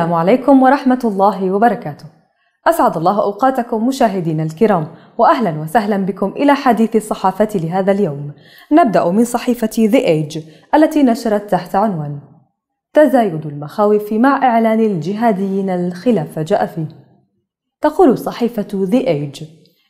السلام عليكم ورحمة الله وبركاته. أسعد الله أوقاتكم مشاهدينا الكرام، وأهلا وسهلا بكم إلى حديث الصحافة لهذا اليوم. نبدأ من صحيفة The Age التي نشرت تحت عنوان: تزايد المخاوف مع إعلان الجهاديين الخلاف جاء فيه. تقول صحيفة The Age: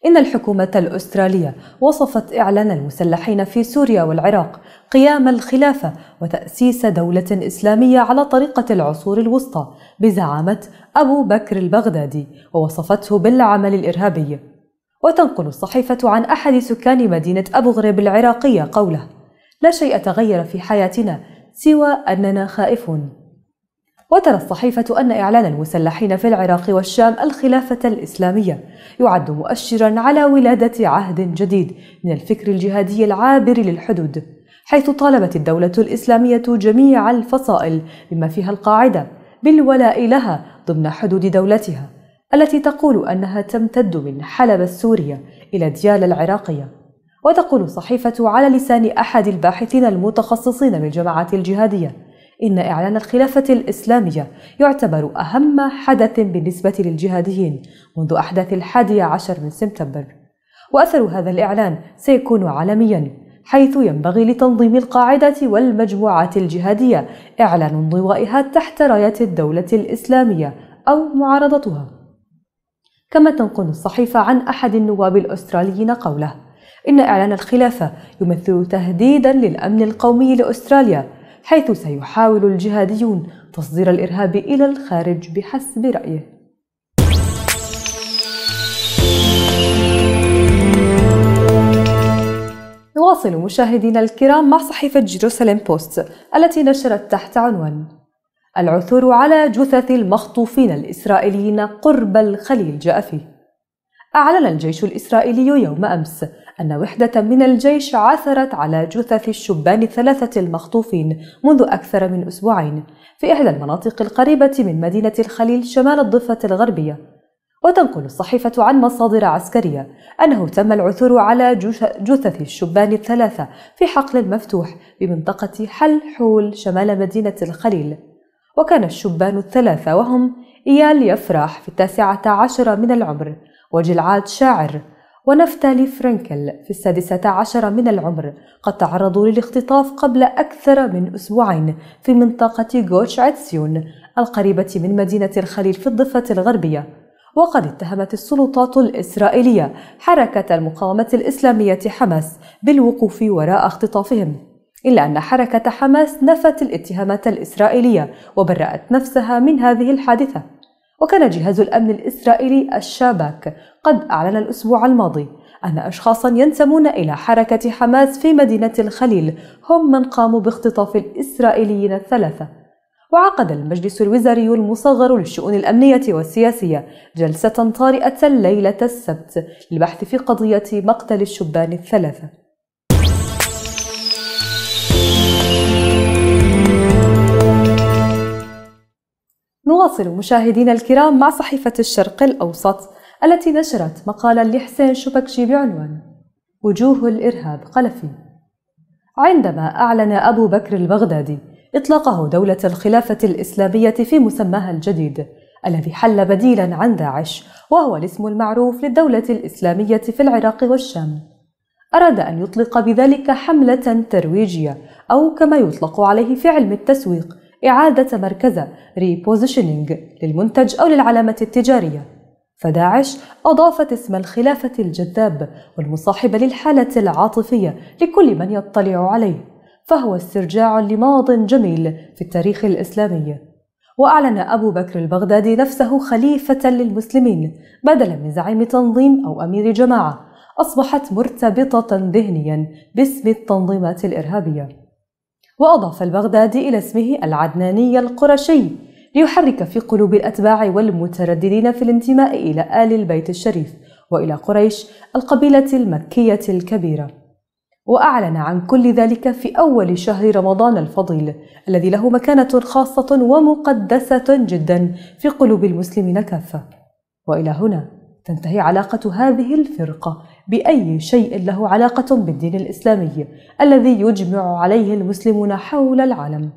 إن الحكومة الأسترالية وصفت إعلان المسلحين في سوريا والعراق قيام الخلافة وتأسيس دولة إسلامية على طريقة العصور الوسطى بزعامة أبو بكر البغدادي ووصفته بالعمل الإرهابي وتنقل الصحيفة عن أحد سكان مدينة أبو غريب العراقية قوله لا شيء تغير في حياتنا سوى أننا خائفون وترى الصحيفة أن إعلان المسلحين في العراق والشام الخلافة الإسلامية يعد مؤشرا على ولادة عهد جديد من الفكر الجهادي العابر للحدود حيث طالبت الدولة الإسلامية جميع الفصائل بما فيها القاعدة بالولاء لها ضمن حدود دولتها التي تقول أنها تمتد من حلب السورية إلى ديال العراقية وتقول الصحيفة على لسان أحد الباحثين المتخصصين بالجماعات الجهادية إن إعلان الخلافة الإسلامية يعتبر أهم حدث بالنسبة للجهاديين منذ أحداث الحادي عشر من سبتمبر وأثر هذا الإعلان سيكون عالمياً حيث ينبغي لتنظيم القاعدة والمجموعات الجهادية إعلان انضوائها تحت راية الدولة الإسلامية أو معارضتها كما تنقل الصحيفة عن أحد النواب الأستراليين قوله إن إعلان الخلافة يمثل تهديدا للأمن القومي لأستراليا حيث سيحاول الجهاديون تصدير الإرهاب إلى الخارج بحسب رأيه نواصل مشاهدينا الكرام مع صحيفة جيروساليم بوست التي نشرت تحت عنوان العثور على جثث المخطوفين الإسرائيليين قرب الخليل جاء فيه أعلن الجيش الإسرائيلي يوم أمس أن وحدة من الجيش عثرت على جثث الشبان الثلاثة المخطوفين منذ أكثر من أسبوعين في إحدى المناطق القريبة من مدينة الخليل شمال الضفة الغربية وتنقل الصحيفة عن مصادر عسكرية أنه تم العثور على جثث الشبان الثلاثة في حقل مفتوح بمنطقة حل حول شمال مدينة الخليل وكان الشبان الثلاثة وهم إيال يفرح في التاسعة عشر من العمر وجلعاد شاعر ونفتالي فرانكل في السادسة عشر من العمر قد تعرضوا للاختطاف قبل أكثر من أسبوعين في منطقة غوتش عتسيون القريبة من مدينة الخليل في الضفة الغربية وقد اتهمت السلطات الإسرائيلية حركة المقاومة الإسلامية حماس بالوقوف وراء اختطافهم إلا أن حركة حماس نفت الاتهامات الإسرائيلية وبرأت نفسها من هذه الحادثة وكان جهاز الأمن الإسرائيلي الشاباك قد أعلن الأسبوع الماضي أن أشخاصا ينتمون إلى حركة حماس في مدينة الخليل هم من قاموا باختطاف الإسرائيليين الثلاثة وعقد المجلس الوزاري المصغر للشؤون الأمنية والسياسية جلسة طارئة ليلة السبت للبحث في قضية مقتل الشبان الثلاثة نواصل مشاهدينا الكرام مع صحيفة الشرق الأوسط التي نشرت مقالا لحسين شبكشي بعنوان وجوه الإرهاب قلفي عندما أعلن أبو بكر البغدادي إطلاقه دولة الخلافة الإسلامية في مسماها الجديد الذي حل بديلا عن داعش وهو الاسم المعروف للدولة الإسلامية في العراق والشام أراد أن يطلق بذلك حملة ترويجية أو كما يطلق عليه في علم التسويق إعادة مركزه repositioning للمنتج أو للعلامة التجارية فداعش أضافت اسم الخلافة الجذاب والمصاحب للحالة العاطفية لكل من يطلع عليه فهو استرجاع لماض جميل في التاريخ الإسلامي وأعلن أبو بكر البغدادي نفسه خليفة للمسلمين بدلا من زعيم تنظيم أو أمير جماعة أصبحت مرتبطة ذهنيا باسم التنظيمات الإرهابية وأضاف البغدادي إلى اسمه العدناني القرشي ليحرك في قلوب الأتباع والمترددين في الانتماء إلى آل البيت الشريف وإلى قريش القبيلة المكية الكبيرة وأعلن عن كل ذلك في أول شهر رمضان الفضيل الذي له مكانة خاصة ومقدسة جدا في قلوب المسلمين كافة وإلى هنا تنتهي علاقة هذه الفرقة بأي شيء له علاقة بالدين الإسلامي الذي يجمع عليه المسلمون حول العالم.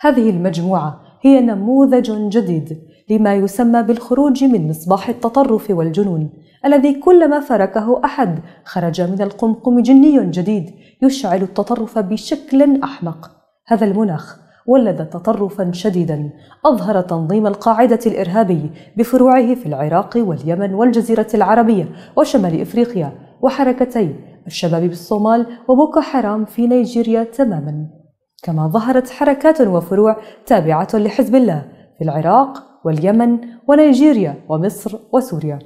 هذه المجموعة هي نموذج جديد لما يسمى بالخروج من مصباح التطرف والجنون الذي كلما فركه أحد خرج من القمقم جني جديد يشعل التطرف بشكل أحمق هذا المناخ ولد تطرفا شديدا أظهر تنظيم القاعدة الإرهابي بفروعه في العراق واليمن والجزيرة العربية وشمال إفريقيا وحركتي الشباب بالصومال وبوكو حرام في نيجيريا تماما كما ظهرت حركات وفروع تابعة لحزب الله في العراق واليمن ونيجيريا ومصر وسوريا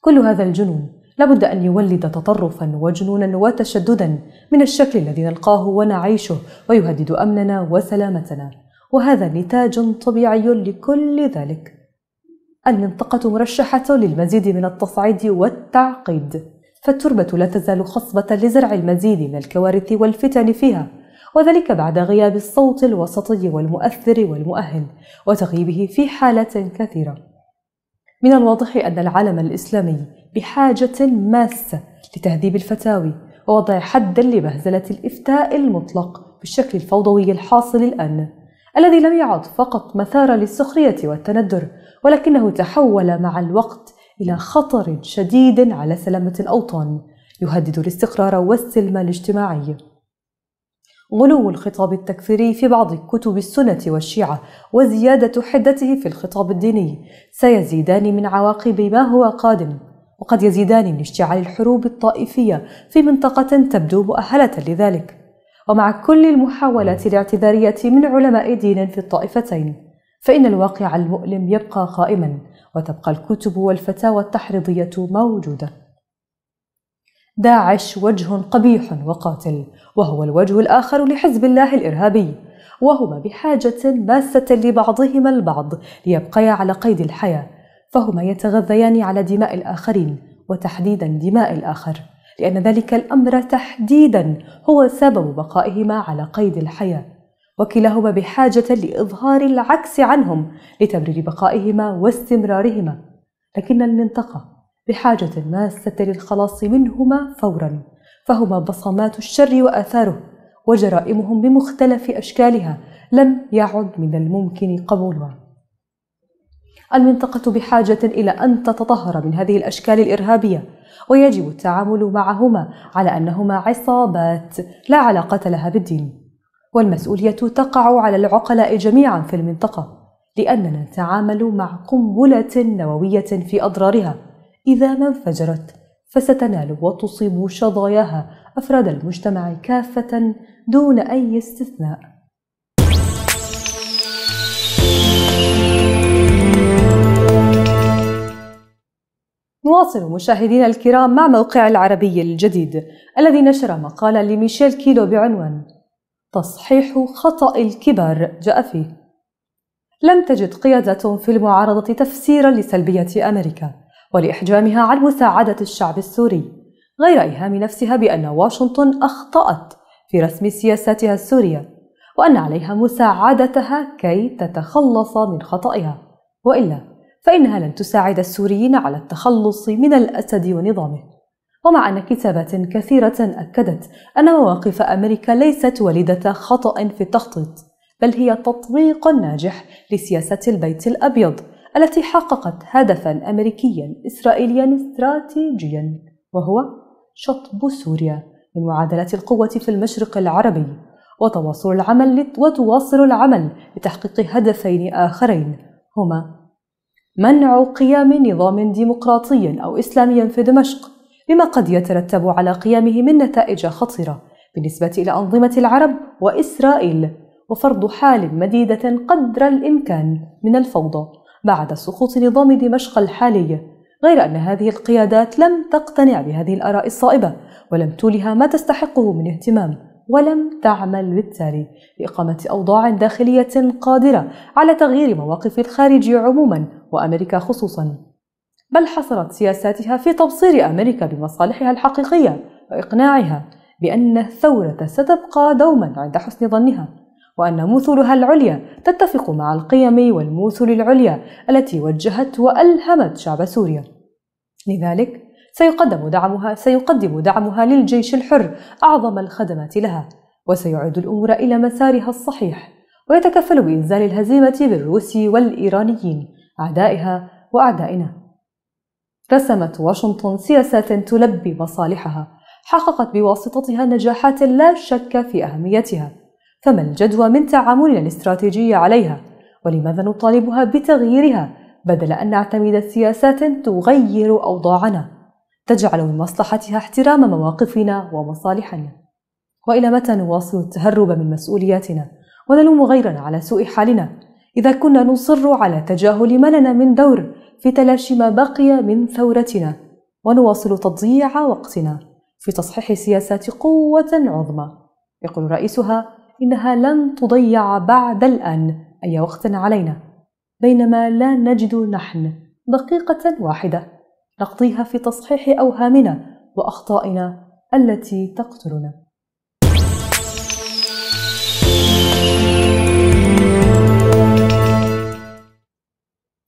كل هذا الجنون لابد أن يولد تطرفا وجنونا وتشددا من الشكل الذي نلقاه ونعيشه ويهدد أمننا وسلامتنا وهذا نتاج طبيعي لكل ذلك المنطقة مرشحة للمزيد من التصعيد والتعقيد فالتربة لا تزال خصبة لزرع المزيد من الكوارث والفتن فيها وذلك بعد غياب الصوت الوسطي والمؤثر والمؤهل وتغييبه في حالات كثيره من الواضح أن العالم الإسلامي بحاجة ماسة لتهذيب الفتاوي ووضع حدا لبهزلة الإفتاء المطلق بالشكل الفوضوي الحاصل الآن الذي لم يعد فقط مثارا للسخرية والتندر ولكنه تحول مع الوقت إلى خطر شديد على سلامة الأوطان يهدد الاستقرار والسلم الاجتماعي غلو الخطاب التكفيري في بعض كتب السنة والشيعة وزيادة حدته في الخطاب الديني سيزيدان من عواقب ما هو قادم وقد يزيدان من اشتعال الحروب الطائفية في منطقة تبدو مؤهلة لذلك ومع كل المحاولات الاعتذارية من علماء دين في الطائفتين فإن الواقع المؤلم يبقى قائما وتبقى الكتب والفتاوى التحريضية موجودة داعش وجه قبيح وقاتل وهو الوجه الآخر لحزب الله الإرهابي وهما بحاجة ماسة لبعضهما البعض ليبقيا على قيد الحياة فهما يتغذيان على دماء الآخرين وتحديدا دماء الآخر لأن ذلك الأمر تحديدا هو سبب بقائهما على قيد الحياة وكلاهما بحاجة لإظهار العكس عنهم لتبرير بقائهما واستمرارهما لكن المنطقة بحاجة ماسة للخلاص منهما فورا فهما بصمات الشر وآثاره وجرائمهم بمختلف أشكالها لم يعد من الممكن قبولها المنطقة بحاجة إلى أن تتطهر من هذه الأشكال الإرهابية ويجب التعامل معهما على أنهما عصابات لا علاقة لها بالدين والمسؤولية تقع على العقلاء جميعا في المنطقة لأننا نتعامل مع قنبلة نووية في أضرارها إذا ما انفجرت فستنال وتصيب شظاياها أفراد المجتمع كافة دون أي استثناء نواصل مشاهدينا الكرام مع موقع العربي الجديد الذي نشر مقالا لميشيل كيلو بعنوان تصحيح خطأ الكبار جاء فيه لم تجد قيادة في المعارضة تفسيرا لسلبية أمريكا ولإحجامها عن مساعدة الشعب السوري غير إيهام نفسها بأن واشنطن أخطأت في رسم سياساتها السورية وأن عليها مساعدتها كي تتخلص من خطأها وإلا فإنها لن تساعد السوريين على التخلص من الأسد ونظامه ومع أن كتابات كثيرة أكدت أن مواقف أمريكا ليست وليدة خطأ في التخطيط بل هي تطبيق ناجح لسياسة البيت الأبيض التي حققت هدفا أمريكيا إسرائيليا استراتيجيا وهو شطب سوريا من معادلة القوة في المشرق العربي وتواصل العمل وتواصل العمل لتحقيق هدفين آخرين هما منع قيام نظام ديمقراطي أو إسلامي في دمشق بما قد يترتب على قيامه من نتائج خطيرة بالنسبة إلى أنظمة العرب وإسرائيل وفرض حال مديدة قدر الإمكان من الفوضى بعد سقوط نظام دمشق الحالي غير أن هذه القيادات لم تقتنع بهذه الآراء الصائبة ولم تولها ما تستحقه من اهتمام ولم تعمل بالتالي لإقامة أوضاع داخلية قادرة على تغيير مواقف الخارج عموما وأمريكا خصوصا بل حصرت سياساتها في تبصير أمريكا بمصالحها الحقيقية وإقناعها بأن الثورة ستبقى دوما عند حسن ظنها وأن مثلها العليا تتفق مع القيم والمثل العليا التي وجهت وألهمت شعب سوريا لذلك سيقدم دعمها سيقدم دعمها للجيش الحر أعظم الخدمات لها وسيعود الأمور إلى مسارها الصحيح ويتكفل بإنزال الهزيمة بالروس والإيرانيين أعدائها وأعدائنا رسمت واشنطن سياسات تلبي مصالحها حققت بواسطتها نجاحات لا شك في أهميتها فما الجدوى من تعاملنا الاستراتيجي عليها ولماذا نطالبها بتغييرها بدل أن نعتمد سياسات تغير أوضاعنا تجعل من مصلحتها احترام مواقفنا ومصالحنا وإلى متى نواصل التهرب من مسؤولياتنا ونلوم غيرنا على سوء حالنا إذا كنا نصر على تجاهل ما لنا من دور في تلاشي ما بقي من ثورتنا ونواصل تضييع وقتنا في تصحيح سياسات قوة عظمى يقول رئيسها إنها لن تضيع بعد الآن أي وقت علينا بينما لا نجد نحن دقيقة واحدة نقضيها في تصحيح أوهامنا وأخطائنا التي تقتلنا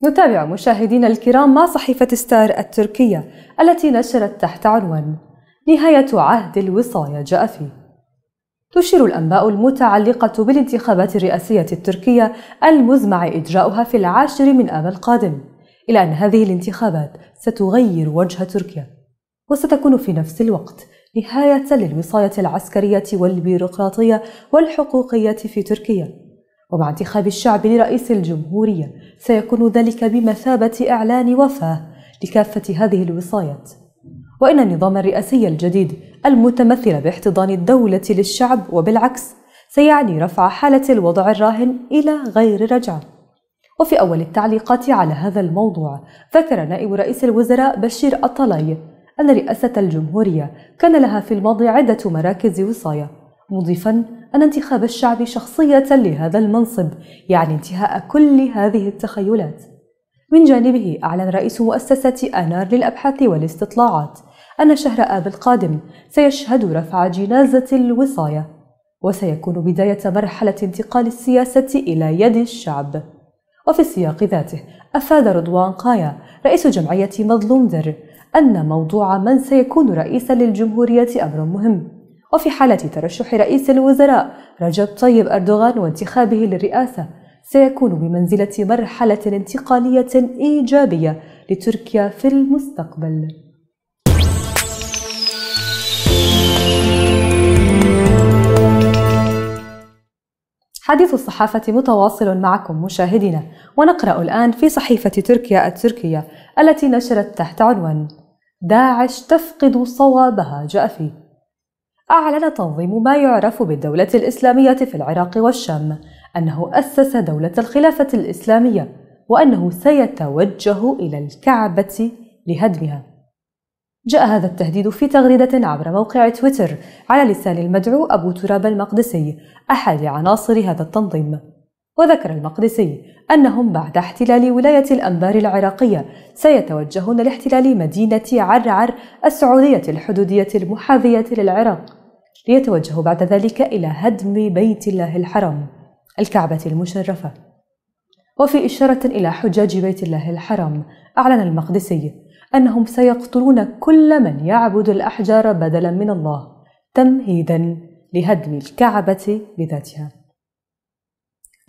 نتابع مشاهدينا الكرام مع صحيفة ستار التركية التي نشرت تحت عنوان نهاية عهد الوصاية جاء فيه تشير الأنباء المتعلقة بالانتخابات الرئاسية التركية المزمع إجراؤها في العاشر من آب القادم إلى أن هذه الانتخابات ستغير وجه تركيا وستكون في نفس الوقت نهاية للوصاية العسكرية والبيروقراطية والحقوقية في تركيا ومع انتخاب الشعب لرئيس الجمهورية سيكون ذلك بمثابة إعلان وفاة لكافة هذه الوصايات وإن النظام الرئاسي الجديد المتمثل باحتضان الدولة للشعب وبالعكس سيعني رفع حالة الوضع الراهن إلى غير رجعة. وفي أول التعليقات على هذا الموضوع ذكر نائب رئيس الوزراء بشير الطلاي أن رئاسة الجمهورية كان لها في الماضي عدة مراكز وصاية مضيفا أن انتخاب الشعب شخصية لهذا المنصب يعني انتهاء كل هذه التخيلات من جانبه أعلن رئيس مؤسسة آنار للأبحاث والاستطلاعات أن شهر آب القادم سيشهد رفع جنازة الوصاية وسيكون بداية مرحلة انتقال السياسة إلى يد الشعب وفي السياق ذاته أفاد رضوان قايا رئيس جمعية مظلوم در أن موضوع من سيكون رئيسا للجمهورية أمر مهم وفي حالة ترشح رئيس الوزراء رجب طيب أردوغان وانتخابه للرئاسة سيكون بمنزلة مرحلة انتقالية إيجابية لتركيا في المستقبل حديث الصحافة متواصل معكم مشاهدينا ونقرأ الآن في صحيفة تركيا التركية التي نشرت تحت عنوان داعش تفقد صوابها جاء فيه أعلن تنظيم ما يعرف بالدولة الإسلامية في العراق والشام أنه أسس دولة الخلافة الإسلامية وأنه سيتوجه إلى الكعبة لهدمها جاء هذا التهديد في تغريدة عبر موقع تويتر على لسان المدعو أبو تراب المقدسي أحد عناصر هذا التنظيم وذكر المقدسي أنهم بعد احتلال ولاية الأنبار العراقية سيتوجهون لاحتلال مدينة عرعر السعودية الحدودية المحاذية للعراق ليتوجهوا بعد ذلك إلى هدم بيت الله الحرام الكعبة المشرفة وفي إشارة إلى حجاج بيت الله الحرام أعلن المقدسي أنهم سيقتلون كل من يعبد الأحجار بدلا من الله تمهيدا لهدم الكعبة بذاتها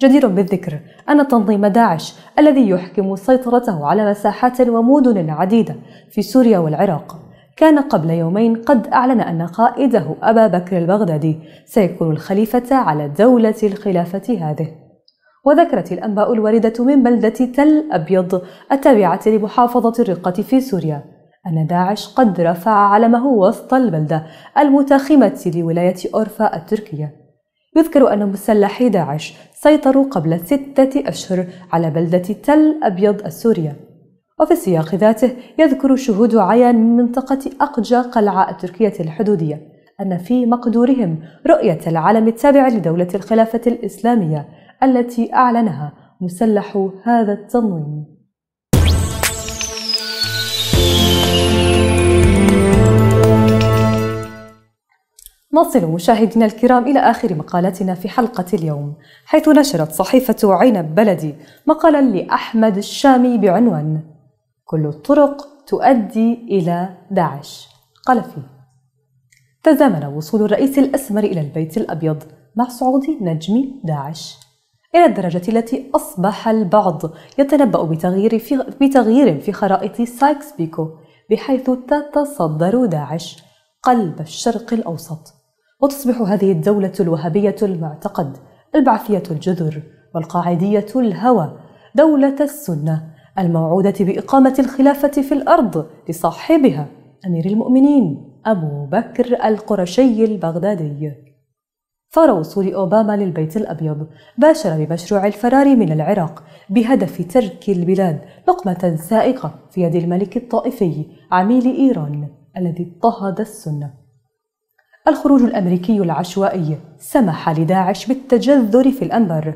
جدير بالذكر أن تنظيم داعش الذي يحكم سيطرته على مساحات ومدن عديدة في سوريا والعراق كان قبل يومين قد أعلن أن قائده أبا بكر البغدادي سيكون الخليفة على دولة الخلافة هذه وذكرت الأنباء الواردة من بلدة تل أبيض التابعة لمحافظة الرقة في سوريا أن داعش قد رفع علمه وسط البلدة المتاخمة لولاية أورفا التركية يذكر أن مسلحي داعش سيطروا قبل ستة أشهر على بلدة تل أبيض السورية وفي السياق ذاته يذكر شهود عيان من منطقة أقجى قلعة التركية الحدودية أن في مقدورهم رؤية العلم التابع لدولة الخلافة الإسلامية التي أعلنها مسلح هذا التنظيم نصل مشاهدينا الكرام إلى آخر مقالتنا في حلقة اليوم حيث نشرت صحيفة عنب بلدي مقالا لأحمد الشامي بعنوان كل الطرق تؤدي إلى داعش قال فيه تزامن وصول الرئيس الأسمر إلى البيت الأبيض مع صعود نجم داعش إلى الدرجة التي أصبح البعض يتنبأ بتغيير في, بتغيير في خرائط سايكس بيكو بحيث تتصدر داعش قلب الشرق الأوسط وتصبح هذه الدولة الوهابية المعتقد البعثية الجذر والقاعدية الهوى دولة السنة الموعودة بإقامة الخلافة في الأرض لصاحبها أمير المؤمنين أبو بكر القرشي البغدادي فور وصول أوباما للبيت الأبيض باشر بمشروع الفرار من العراق بهدف ترك البلاد لقمة سائقة في يد الملك الطائفي عميل إيران الذي اضطهد السنة الخروج الأمريكي العشوائي سمح لداعش بالتجذر في الأنبر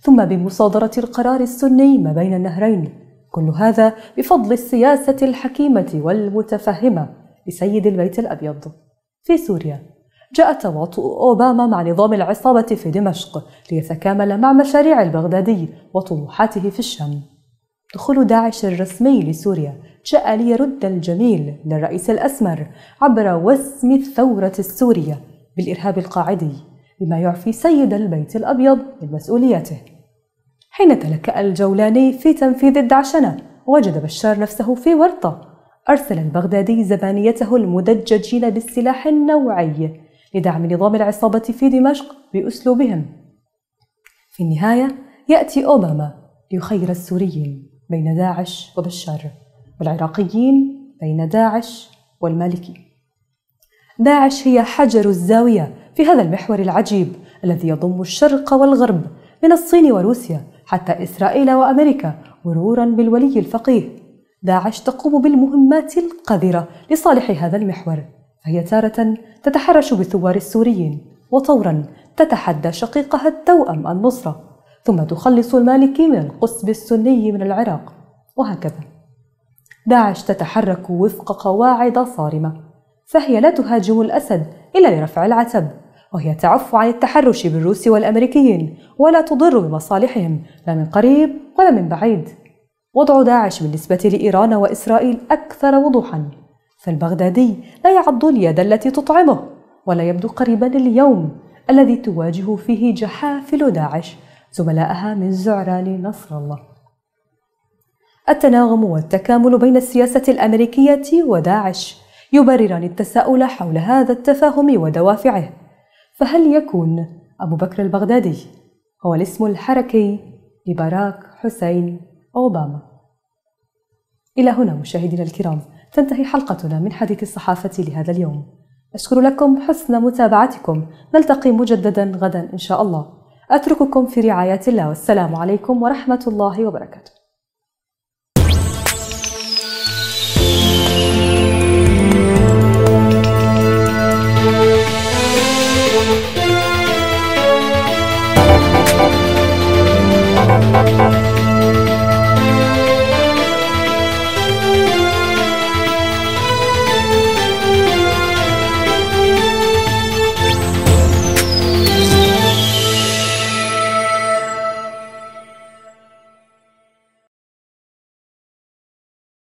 ثم بمصادرة القرار السني ما بين النهرين كل هذا بفضل السياسة الحكيمة والمتفهمة لسيد البيت الأبيض في سوريا جاء تواطؤ أوباما مع نظام العصابة في دمشق ليتكامل مع مشاريع البغدادي وطموحاته في الشام. دخول داعش الرسمي لسوريا جاء ليرد الجميل للرئيس الأسمر عبر وسم الثورة السورية بالإرهاب القاعدي بما يعفي سيد البيت الأبيض من مسؤوليته. حين تلكأ الجولاني في تنفيذ الدعشنة وجد بشار نفسه في ورطة أرسل البغدادي زبانيته المدججين بالسلاح النوعي لدعم نظام العصابة في دمشق بأسلوبهم. في النهاية يأتي أوباما ليخير السوريين بين داعش وبشار والعراقيين بين داعش والمالكي. داعش هي حجر الزاوية في هذا المحور العجيب الذي يضم الشرق والغرب من الصين وروسيا حتى إسرائيل وأمريكا مرورا بالولي الفقيه داعش تقوم بالمهمات القذرة لصالح هذا المحور فهي تارة تتحرش بثوار السوريين وطورا تتحدى شقيقها التوأم النصرة ثم تخلص المالكي من القصب السني من العراق وهكذا داعش تتحرك وفق قواعد صارمة فهي لا تهاجم الأسد إلا لرفع العتب وهي تعف عن التحرش بالروس والأمريكيين ولا تضر بمصالحهم لا من قريب ولا من بعيد وضع داعش بالنسبة لإيران وإسرائيل أكثر وضوحاً فالبغدادي لا يعض اليد التي تطعمه ولا يبدو قريبا اليوم الذي تواجه فيه جحافل داعش زملائها من زعران نصر الله التناغم والتكامل بين السياسة الأمريكية وداعش يبرران التساؤل حول هذا التفاهم ودوافعه فهل يكون أبو بكر البغدادي هو الاسم الحركي لباراك حسين أوباما إلى هنا مشاهدينا الكرام تنتهي حلقتنا من حديث الصحافة لهذا اليوم أشكر لكم حسن متابعتكم نلتقي مجددا غدا إن شاء الله أترككم في رعاية الله والسلام عليكم ورحمة الله وبركاته